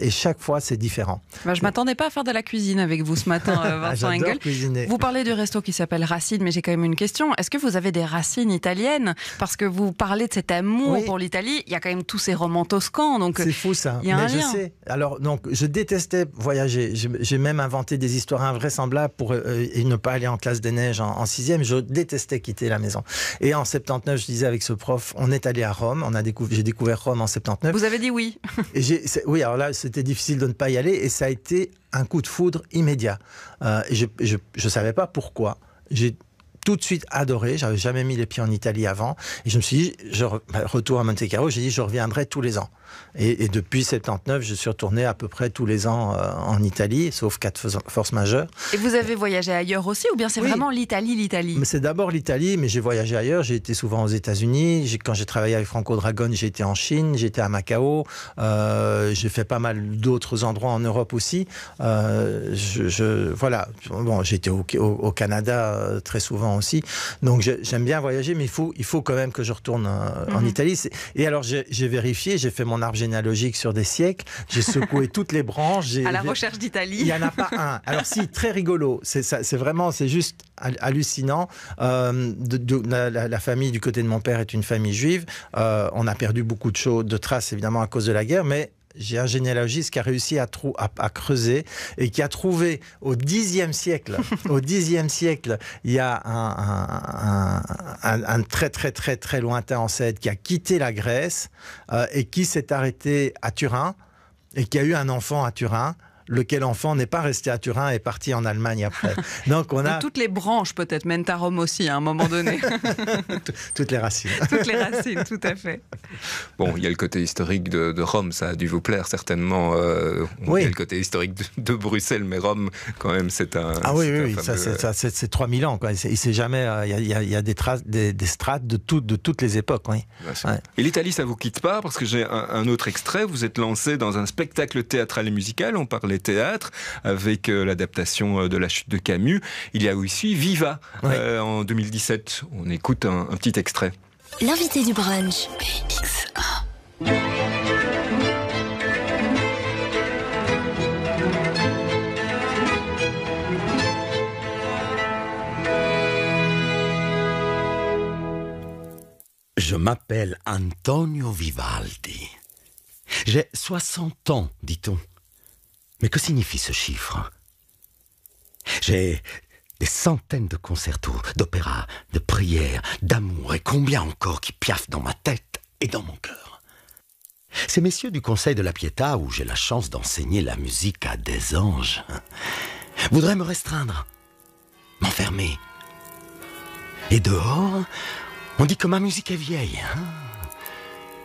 et, chaque fois c'est différent. Bah, je je m'attendais pas à faire de la cuisine avec vous ce matin, euh, Vincent Engel. Vous parlez du resto qui s'appelle Racine, mais j'ai quand même une question. Est-ce que vous avez des racines italiennes Parce que vous parlez de cet amour pour l'Italie. Il y a quand même tous ces romans toscans, donc c'est fou ça. mais je sais. Alors donc je détestais voyager. J'ai même inventé des histoires invraisemblables pour ne pas aller en classe des neiges en, 6 sixième. Je détestais quitter la maison. Et en 79, je disais avec ce prof on est allé à Rome. On j'ai découvert Rome en 79. Vous avez dit oui. oui, alors là, c'était difficile de ne pas y aller et ça a été un coup de foudre immédiat. Euh, je ne savais pas pourquoi. J'ai tout de suite adoré. J'avais jamais mis les pieds en Italie avant. Et je me suis dit, bah, retour à Monte Carlo, j'ai dit, je reviendrai tous les ans. Et, depuis 79, je suis retourné à peu près tous les ans euh, en Italie, sauf quatre forces majeures. Et vous avez voyagé ailleurs aussi, ou bien c'est vraiment l'Italie, l'Italie C'est d'abord l'Italie, mais j'ai voyagé ailleurs. J'ai été souvent aux États-Unis. Quand j'ai travaillé avec Franco Dragon j'ai été en Chine, j'étais à Macao. Euh, j'ai fait pas mal d'autres endroits en Europe aussi. Euh, je, voilà, bon, j'étais au, Canada euh, très souvent aussi. Donc j'aime bien voyager, mais il faut, il faut quand même que je retourne en mhm. Italie. Et alors j'ai vérifié, j'ai fait mon arbre généalogique sur des siècles. J'ai secoué toutes les branches. À la recherche d'Italie. Il n'y en a pas un. Alors si, très rigolo. C'est vraiment, c'est juste hallucinant. Euh, la, famille du côté de mon père est une famille juive. Euh, on a perdu beaucoup de choses, de traces évidemment à cause de la guerre, mais j'ai un généalogiste qui a réussi à, creuser et qui a trouvé au Xe siècle, au Xe siècle, il y a un, très très très très lointain ancêtre qui a quitté la Grèce euh, et qui s'est arrêté à Turin et qui a eu un enfant à Turin lequel enfant n'est pas resté à Turin et est parti en Allemagne après. Donc on a toutes les branches peut-être, à Rome aussi à un moment donné. toutes les racines. toutes les racines, tout à fait. Bon, il y a le côté historique de, Rome, ça a dû vous plaire certainement. Euh, oui. Il y a le côté historique de, Bruxelles, mais Rome quand même c'est un. Ah oui, oui, oui ça c'est 3000 ans quoi. Il sait jamais, euh, il y, a, des traces, des, strates de toutes de toutes les époques. Oui. Et l'Italie, ça vous quitte pas parce que j'ai un, un autre extrait. Vous êtes lancé dans un spectacle théâtral et musical. On parlait théâtre, avec euh, l'adaptation euh, de La chute de Camus. Il y a aussi Viva euh, en 2017. On écoute un, petit extrait. L'invité du brunch. Je m'appelle Antonio Vivaldi. J'ai 60 ans, dit-on. Mais que signifie ce chiffre J'ai des centaines de concertos, d'opéras, de prières, d'amour et combien encore qui piaffent dans ma tête et dans mon cœur. Ces messieurs du Conseil de la Pietà, où j'ai la chance d'enseigner la musique à des anges, hein, voudraient me restreindre, m'enfermer. Et dehors, on dit que ma musique est vieille, hein,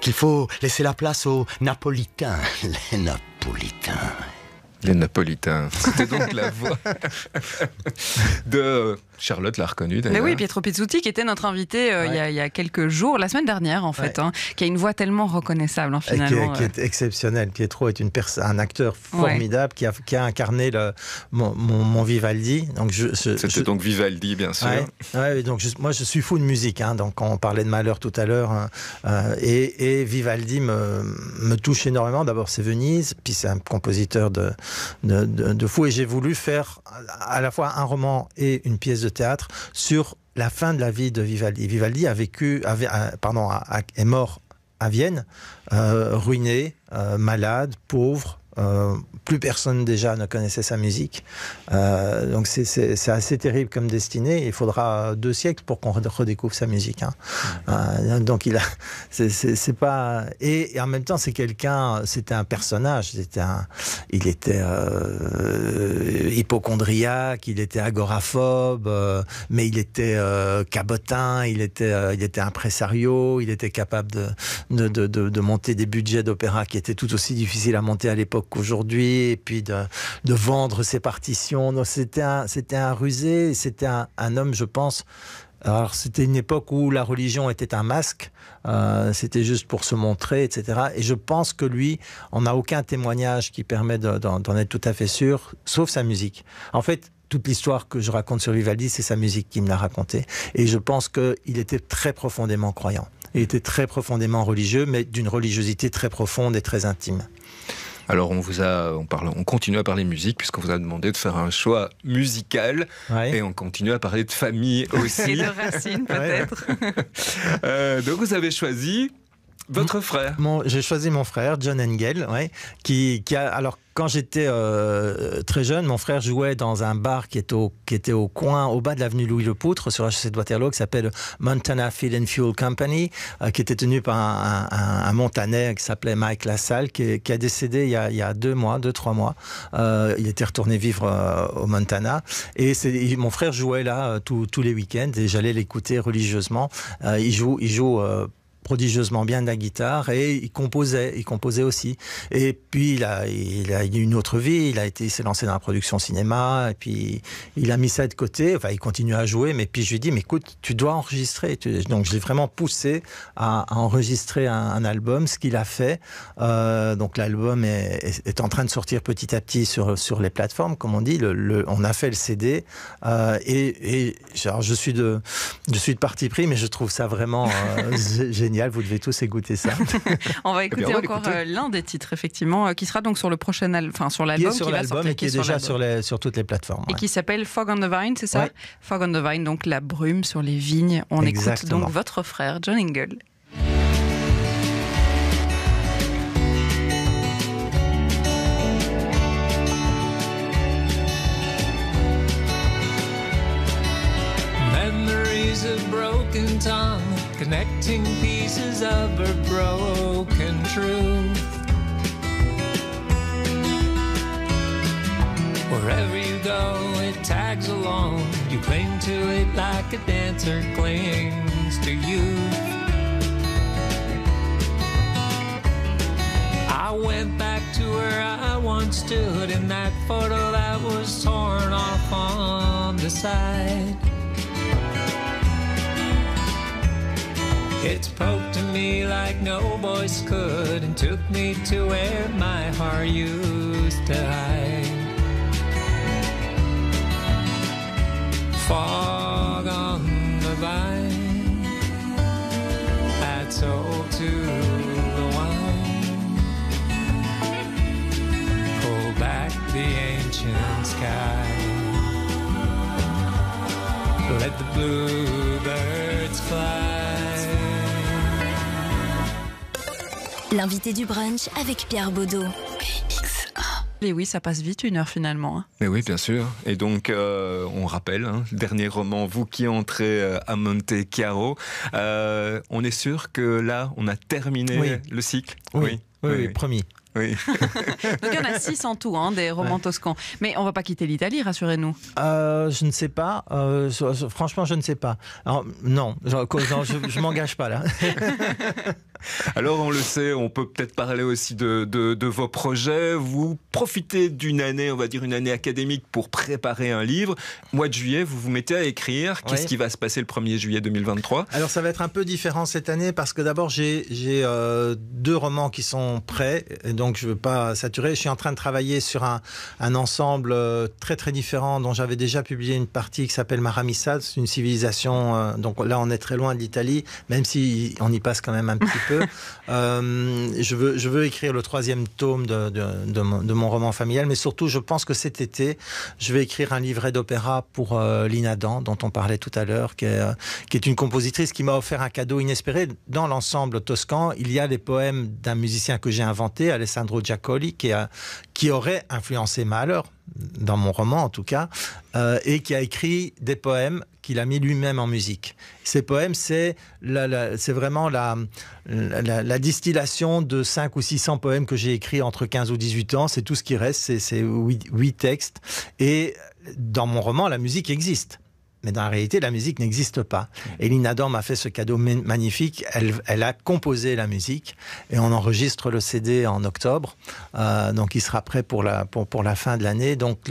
qu'il faut laisser la place aux Napolitains, les Napolitains. Les Napolitains. C'était donc la voix de Charlotte l'a reconnu d'ailleurs. oui, Pietro Pizzuti qui était notre invité euh, il, y a, quelques jours, la semaine dernière en fait, hein, qui a une voix tellement reconnaissable en hein, finalement. Qui est, qui euh. exceptionnelle. Pietro est une un acteur formidable qui, a, incarné le, mon, Vivaldi. Donc je, C'était donc Vivaldi bien sûr. donc moi je suis fou de musique, hein, donc on parlait de Malheur tout à l'heure hein. euh, et, Vivaldi me, touche énormément. D'abord c'est Venise, puis c'est un compositeur de, de, de fou et j'ai voulu faire à la fois un roman et une pièce de théâtre sur la fin de la vie de Vivaldi. Vivaldi a vécu, pardon, est mort à Vienne, euh, ruiné, euh, malade, pauvre, euh, plus personne déjà ne connaissait sa musique. Euh, donc c'est assez terrible comme destinée. Il faudra deux siècles pour qu'on redécouvre sa musique. Hein. Euh, donc il a, c'est pas. Et, en même temps, c'est quelqu'un, c'était un personnage. C'était un, il était hypochondriaque, il était agoraphobe, mais il était cabotin, il était, il était impresario, il était capable de, de, de monter des budgets d'opéra qui étaient tout aussi difficiles à monter à l'époque aujourd'hui et puis de, vendre ses partitions. C'était un, rusé, c'était un, homme, je pense, alors c'était une époque où la religion était un masque, euh, c'était juste pour se montrer, etc. Et je pense que lui, on n'a aucun témoignage qui permet d'en être tout à fait sûr, sauf sa musique. En fait, toute l'histoire que je raconte sur Vivaldi, c'est sa musique qui me l'a racontée. Et je pense qu'il était très profondément croyant. Il était très profondément religieux, mais d'une religiosité très profonde et très intime. Alors on continue à parler musique puisqu'on vous a demandé de faire un choix musical et on continue à parler de famille aussi. et de racines peut-être. Euh, donc vous avez choisi votre frère J'ai choisi mon frère, John Engel, qui, a. Alors, quand j'étais euh, très jeune, mon frère jouait dans un bar qui était au, qui était au coin, au bas de l'avenue Louis le Poutre, sur la chaussée de Waterloo, qui s'appelle Montana Field and Fuel Company, euh, qui était tenu par un, Montanais qui s'appelait Mike Lassalle, qui, a décédé il y a, deux mois, deux, trois mois. Euh, il était retourné vivre au Montana. Et, mon frère jouait là tous les week-ends et j'allais l'écouter religieusement. il joue, il joue prodigieusement bien de la guitare et il composait, il composait aussi. Et puis il a, il a eu une autre vie, il a été, s'est lancé dans la production cinéma et puis il a mis ça de côté. Enfin, il continue à jouer, mais puis je lui dis, mais écoute, tu dois enregistrer. Donc je l'ai vraiment poussé à, enregistrer un, album, ce qu'il a fait. Euh, donc l'album est, est, en train de sortir petit à petit sur sur les plateformes, comme on dit. Le, on a fait le CD euh, et, et genre je suis de je suis de parti pris, mais je trouve ça vraiment euh, génial vous devez tous écouter ça. on va eh écouter encore euh, l'un des titres, effectivement, euh, qui sera donc sur le prochain album, enfin, sur l'album qui, va sortir, qui, est, déjà sur, toutes les plateformes. Et qui s'appelle Fog on the Vine, c'est ça Fog on the Vine, donc la brume sur les vignes. On écoute donc votre frère, John Ingle. pieces of her broken truth. Wherever you go, it tags along. You cling to it like a dancer clings to you. I went back to where I once stood in that photo that was torn off on the side. It poked at me like no voice could and took me to where my heart used to hide. Fog on the vine, I told to the wine. Pull back the ancient sky. Let the bluebirds fly. L'invité du brunch avec Pierre Baudot. Et oui, ça passe vite une heure finalement. Hein. Mais oui, bien sûr. Et donc, euh, on rappelle, hein, dernier roman, vous qui entrez euh, à Monte Chiaro. Euh, on est sûr que là, on a terminé le cycle. Oui, oui, oui, promis. Donc il y en a six en tout, hein, des romans toscans. Mais on va pas quitter l'Italie, rassurez-nous. je ne sais pas. franchement, je ne sais pas. Alors, non, je, ne je m'engage pas là. Alors on le sait, on peut peut-être parler aussi de, vos projets. Vous profitez d'une année, on va dire une année académique pour préparer un livre. Mois de juillet, vous vous mettez à écrire. Qu'est-ce qui va se passer le 1er juillet 2023 Alors ça va être un peu différent cette année parce que d'abord j'ai euh, deux romans qui sont prêts, et donc je ne veux pas saturer. Je suis en train de travailler sur un, ensemble euh, très très différent dont j'avais déjà publié une partie qui s'appelle Maramissad, c'est une civilisation, euh, donc là on est très loin de l'Italie, même si on y passe quand même un petit peu Euh, je, veux, écrire le troisième tome de, mon, roman familial, mais surtout, je pense que cet été, je vais écrire un livret d'opéra pour euh, Lina Dan, dont on parlait tout à l'heure, euh, qui, est une compositrice qui m'a offert un cadeau inespéré. Dans l'ensemble toscan, il y a les poèmes d'un musicien que j'ai inventé, Alessandro Giacoli, qui, aurait influencé Mahler dans mon roman en tout cas, et qui a écrit des poèmes qu'il a mis lui-même en musique. Ces poèmes, c'est vraiment la, distillation de 5 ou 600 poèmes que j'ai écrits entre 15 ou 18 ans. C'est tout ce qui reste, c'est 8 textes. Et dans mon roman, la musique existe mais dans la réalité, la musique n'existe pas. Et Lina Dorm a fait ce cadeau magnifique. Elle, elle, a composé la musique et on enregistre le CD en octobre. Euh, donc, il sera prêt pour la, pour, pour la fin de l'année. Donc,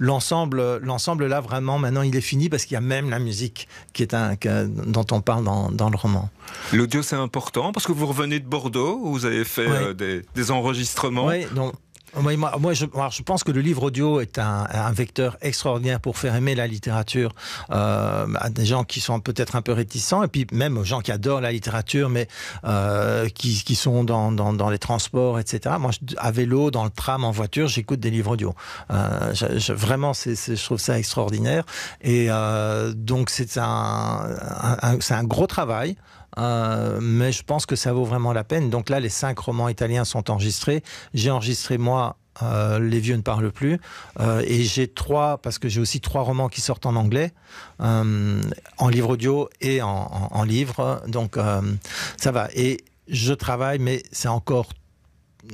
l'ensemble, l'ensemble là, vraiment, maintenant, il est fini parce qu'il y a même la musique qui est un, que, dont on parle dans, dans le roman. L'audio, c'est important parce que vous revenez de Bordeaux où vous avez fait euh, des, des, enregistrements. Oui, donc, Oh, moi, moi je, je, pense que le livre audio est un, vecteur extraordinaire pour faire aimer la littérature euh, à des gens qui sont peut-être un peu réticents, et puis même aux gens qui adorent la littérature, mais euh, qui, qui, sont dans, dans, les transports, etc. Moi, à vélo, dans le tram, en voiture, j'écoute des livres audio. Euh, je, vraiment, je trouve ça extraordinaire. Et donc, c'est un, un, gros travail. Euh, mais je pense que ça vaut vraiment la peine. Donc là, les cinq romans italiens sont enregistrés. J'ai enregistré moi euh, les vieux ne parlent plus. Euh, et j'ai trois, parce que j'ai aussi trois romans qui sortent en anglais, en livre audio et en, en livre. Donc ça va. Et je travaille, mais c'est encore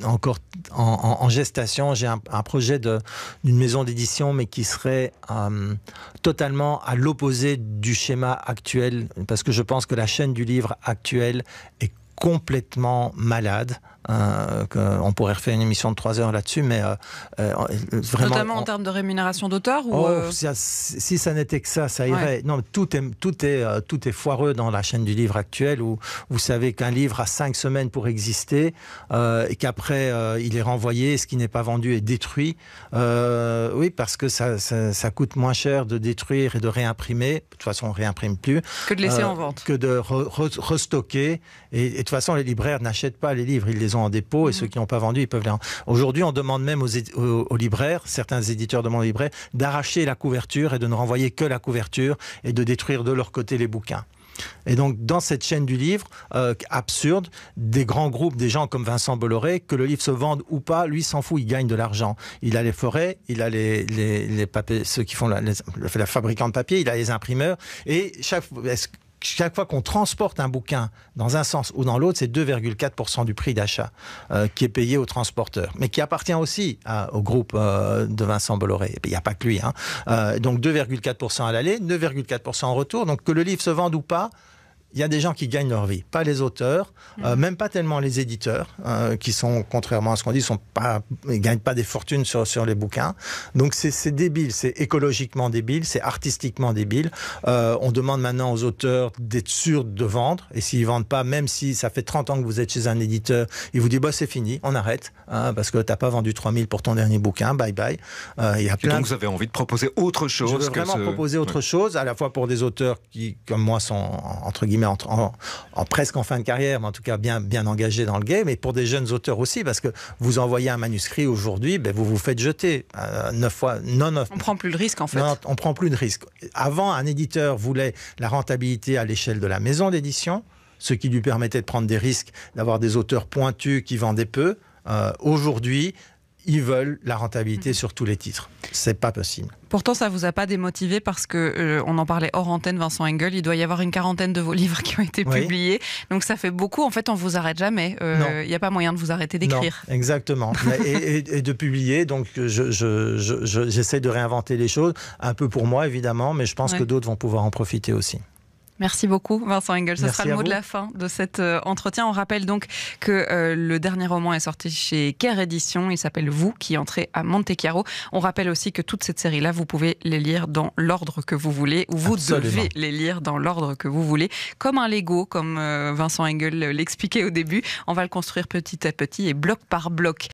encore en, gestation. J'ai un, projet d'une maison d'édition, mais qui serait euh, totalement à l'opposé du schéma actuel, parce que je pense que la chaîne du livre actuelle est complètement malade euh, hein, qu'on pourrait refaire une émission de 3 heures là-dessus, mais euh, euh, euh, vraiment. Notamment en termes de rémunération d'auteur ou oh, si, ça n'était que ça, ça irait. Non, tout est, tout, est, tout est foireux dans la chaîne du livre actuelle où vous savez qu'un livre a 5 semaines pour exister et qu'après il est renvoyé, ce qui n'est pas vendu est détruit. oui, parce que ça, ça, coûte moins cher de détruire et de réimprimer. De toute façon, on ne réimprime plus. Que de laisser en vente. Que de restocker. Et, et de toute façon, les libraires n'achètent pas les livres, ils les en dépôt et mhm. ceux qui n'ont pas vendu, ils peuvent les Aujourd'hui, on demande même aux, libraires, certains éditeurs de aux libraires, d'arracher la couverture et de ne renvoyer que la couverture et de détruire de leur côté les bouquins. Et donc, dans cette chaîne du livre, euh, absurde, des grands groupes, des gens comme Vincent Bolloré, que le livre se vende ou pas, lui s'en fout, il gagne de l'argent. Il a les forêts, il a les, papiers, ceux qui font la, les, la de papier, il a les imprimeurs. Et chaque, chaque fois qu'on transporte un bouquin dans un sens ou dans l'autre, c'est 2,4% du prix d'achat euh, qui est payé au transporteur, mais qui appartient aussi au groupe euh, de Vincent Bolloré. Il n'y a pas que lui. Hein. Euh, donc 2,4% à l'aller, 2,4% en retour. Donc que le livre se vende ou pas, il y a des gens qui gagnent leur vie, pas les auteurs, euh, mhm. même pas tellement les éditeurs, hein, qui sont, contrairement à ce qu'on dit, sont pas, gagnent pas des fortunes sur, les bouquins. Donc c'est débile, c'est écologiquement débile, c'est artistiquement débile. Euh, on demande maintenant aux auteurs d'être sûrs de vendre, et s'ils vendent pas, même si ça fait 30 ans que vous êtes chez un éditeur, il vous dit, bah c'est fini, on arrête, hein, parce que tu n'as pas vendu 3000 pour ton dernier bouquin, bye bye. Euh, il donc vous avez envie de proposer autre chose. Je veux vraiment proposer autre chose, à la fois pour des auteurs qui, comme moi, sont entre guillemets en, presque en fin de carrière, mais en tout cas bien, bien engagé dans le game, et pour des jeunes auteurs aussi, parce que vous envoyez un manuscrit aujourd'hui, ben, vous vous faites jeter. Euh, fois, non, on prend plus de risque en fait. on prend plus de risque. Avant, un éditeur voulait la rentabilité à l'échelle de la maison d'édition, ce qui lui permettait de prendre des risques, d'avoir des auteurs pointus qui vendaient peu. Euh, aujourd'hui, ils veulent la rentabilité sur tous les titres. C'est pas possible. Pourtant, ça vous a pas démotivé parce que euh, on en parlait hors antenne, Vincent Engel. Il doit y avoir une quarantaine de vos livres qui ont été publiés, donc ça fait beaucoup. En fait, on vous arrête jamais. Euh, il n'y a pas moyen de vous arrêter d'écrire. Exactement. et, de publier. Donc, j'essaie je, de réinventer les choses, un peu pour moi évidemment, mais je pense que d'autres vont pouvoir en profiter aussi. Merci beaucoup Vincent Engel. Ce sera le mot de la fin de cet euh, entretien. On rappelle donc que euh, le dernier roman est sorti chez Care Édition. Il s'appelle Vous qui entrez à Monte On rappelle aussi que toute cette série-là, vous pouvez les lire dans l'ordre que vous voulez ou vous devez les lire dans l'ordre que vous voulez, comme un Lego, comme euh, Vincent Engel l'expliquait au début. On va le construire petit à petit et bloc par bloc.